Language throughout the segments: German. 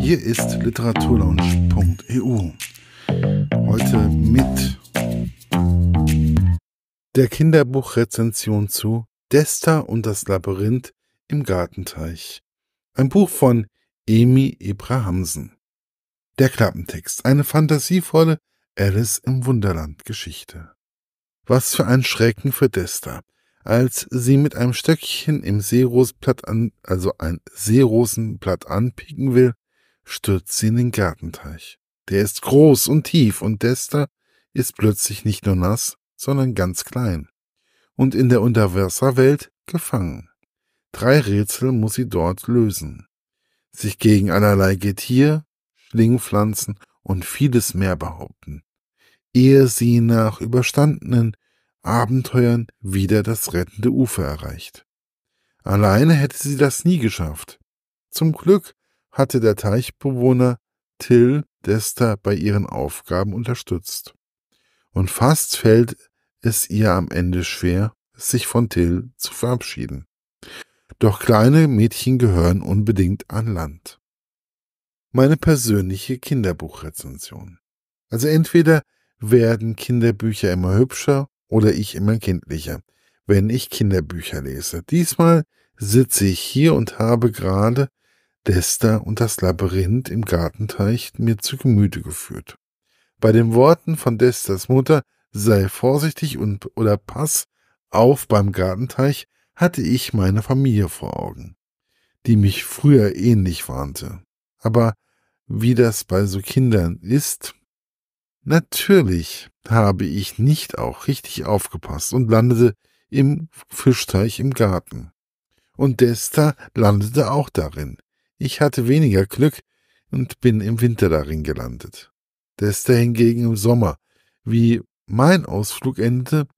Hier ist literaturlaunch.eu. Heute mit der Kinderbuchrezension zu Desta und das Labyrinth im Gartenteich. Ein Buch von Emi Ebrahamsen. Der Klappentext, eine fantasievolle Alice im Wunderland Geschichte. Was für ein Schrecken für Desta, als sie mit einem Stöckchen im Seerosblatt an, also ein Seerosenblatt anpicken will, stürzt sie in den Gartenteich. Der ist groß und tief und Dester ist plötzlich nicht nur nass, sondern ganz klein. Und in der Unterwasserwelt gefangen. Drei Rätsel muss sie dort lösen. Sich gegen allerlei Getier, Schlingpflanzen und vieles mehr behaupten. Ehe sie nach überstandenen Abenteuern wieder das rettende Ufer erreicht. Alleine hätte sie das nie geschafft. Zum Glück hatte der Teichbewohner Till Dester bei ihren Aufgaben unterstützt. Und fast fällt es ihr am Ende schwer, sich von Till zu verabschieden. Doch kleine Mädchen gehören unbedingt an Land. Meine persönliche Kinderbuchrezension. Also entweder werden Kinderbücher immer hübscher oder ich immer kindlicher, wenn ich Kinderbücher lese. Diesmal sitze ich hier und habe gerade Desta und das Labyrinth im Gartenteich mir zu Gemüte geführt. Bei den Worten von Destas Mutter sei vorsichtig und oder pass auf beim Gartenteich hatte ich meine Familie vor Augen, die mich früher ähnlich warnte. Aber wie das bei so Kindern ist, natürlich habe ich nicht auch richtig aufgepasst und landete im Fischteich im Garten. Und Desta landete auch darin. Ich hatte weniger Glück und bin im Winter darin gelandet. Dester hingegen im Sommer. Wie mein Ausflug endete,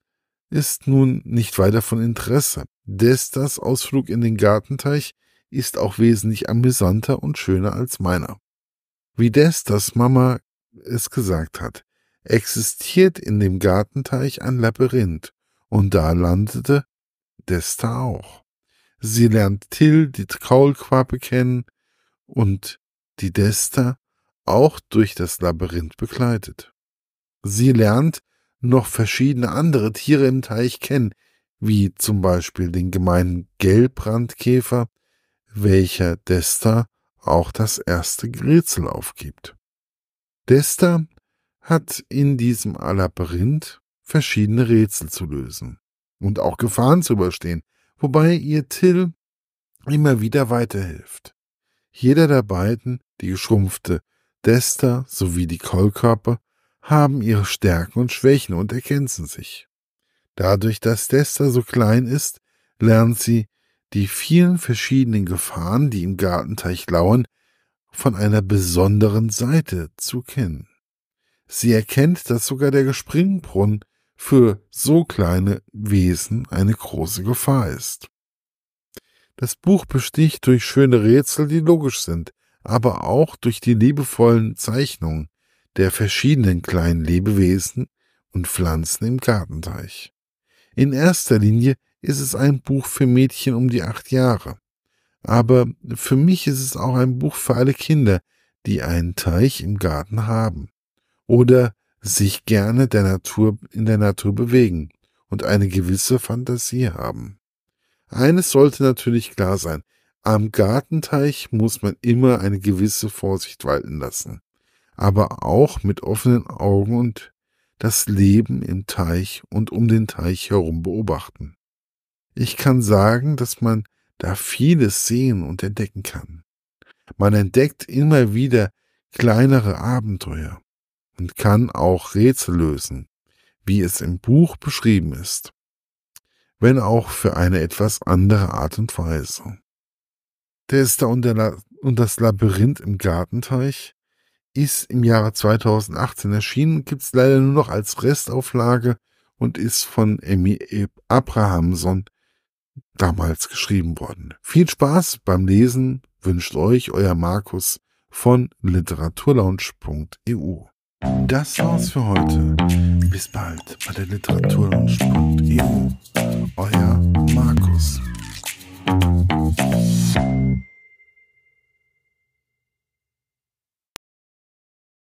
ist nun nicht weiter von Interesse. Destas Ausflug in den Gartenteich ist auch wesentlich amüsanter und schöner als meiner. Wie Destas Mama es gesagt hat, existiert in dem Gartenteich ein Labyrinth, und da landete Desta auch. Sie lernt Till, die Kaulquappe kennen, und die Desta auch durch das Labyrinth begleitet. Sie lernt noch verschiedene andere Tiere im Teich kennen, wie zum Beispiel den gemeinen Gelbrandkäfer, welcher Desta auch das erste Rätsel aufgibt. Desta hat in diesem Labyrinth verschiedene Rätsel zu lösen und auch Gefahren zu überstehen, wobei ihr Till immer wieder weiterhilft. Jeder der beiden, die geschrumpfte Desta sowie die Keulkörper, haben ihre Stärken und Schwächen und ergänzen sich. Dadurch, dass Desta so klein ist, lernt sie die vielen verschiedenen Gefahren, die im Gartenteich lauern, von einer besonderen Seite zu kennen. Sie erkennt, dass sogar der Gespringbrunnen für so kleine Wesen eine große Gefahr ist. Das Buch besticht durch schöne Rätsel, die logisch sind, aber auch durch die liebevollen Zeichnungen der verschiedenen kleinen Lebewesen und Pflanzen im Gartenteich. In erster Linie ist es ein Buch für Mädchen um die acht Jahre. Aber für mich ist es auch ein Buch für alle Kinder, die einen Teich im Garten haben oder sich gerne der Natur in der Natur bewegen und eine gewisse Fantasie haben. Eines sollte natürlich klar sein. Am Gartenteich muss man immer eine gewisse Vorsicht walten lassen, aber auch mit offenen Augen und das Leben im Teich und um den Teich herum beobachten. Ich kann sagen, dass man da vieles sehen und entdecken kann. Man entdeckt immer wieder kleinere Abenteuer und kann auch Rätsel lösen, wie es im Buch beschrieben ist wenn auch für eine etwas andere Art und Weise. Tester und, und das Labyrinth im Gartenteich ist im Jahre 2018 erschienen, gibt es leider nur noch als Restauflage und ist von Emmy Abrahamson damals geschrieben worden. Viel Spaß beim Lesen wünscht euch euer Markus von literaturlaunch.eu. Das war's für heute. Bis bald bei der literaturlaunch.eu.